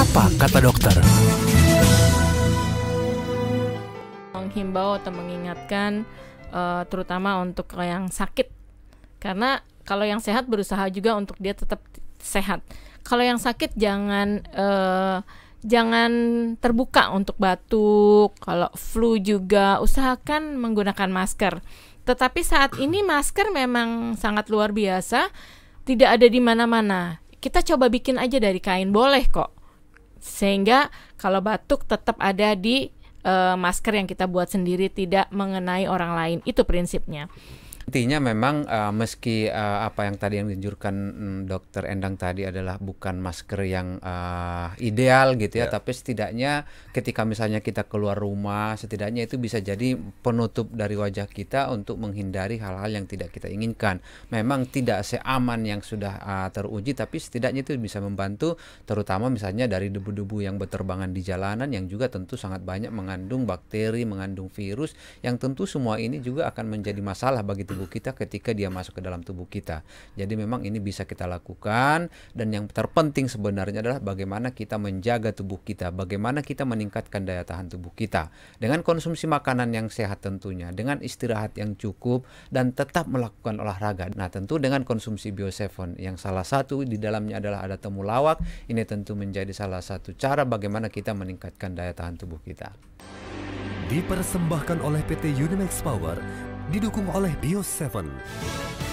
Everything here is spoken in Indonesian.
Apa kata dokter? Menghimbau atau mengingatkan uh, terutama untuk yang sakit. Karena kalau yang sehat berusaha juga untuk dia tetap sehat. Kalau yang sakit jangan uh, jangan terbuka untuk batuk, kalau flu juga usahakan menggunakan masker. Tetapi saat ini masker memang sangat luar biasa, tidak ada di mana-mana. Kita coba bikin aja dari kain boleh kok sehingga kalau batuk tetap ada di uh, masker yang kita buat sendiri tidak mengenai orang lain itu prinsipnya Intinya memang uh, meski uh, apa yang tadi yang dianjurkan um, mm, dokter Endang tadi adalah bukan masker yang uh, ideal gitu ya, ya tapi setidaknya ketika misalnya kita keluar rumah, setidaknya itu bisa jadi penutup dari wajah kita untuk menghindari hal-hal yang tidak kita inginkan. Memang tidak seaman yang sudah uh, teruji, tapi setidaknya itu bisa membantu, terutama misalnya dari debu-debu yang berterbangan di jalanan yang juga tentu sangat banyak mengandung bakteri, mengandung virus, yang tentu semua ini juga akan menjadi masalah bagi tubuh kita ketika dia masuk ke dalam tubuh kita. Jadi memang ini bisa kita lakukan dan yang terpenting sebenarnya adalah bagaimana kita menjaga tubuh kita, bagaimana kita meningkatkan daya tahan tubuh kita dengan konsumsi makanan yang sehat tentunya, dengan istirahat yang cukup dan tetap melakukan olahraga. Nah, tentu dengan konsumsi biosefon yang salah satu di dalamnya adalah ada temulawak. Ini tentu menjadi salah satu cara bagaimana kita meningkatkan daya tahan tubuh kita. Dipersembahkan oleh PT Unimax Power didukung oleh Bio 7.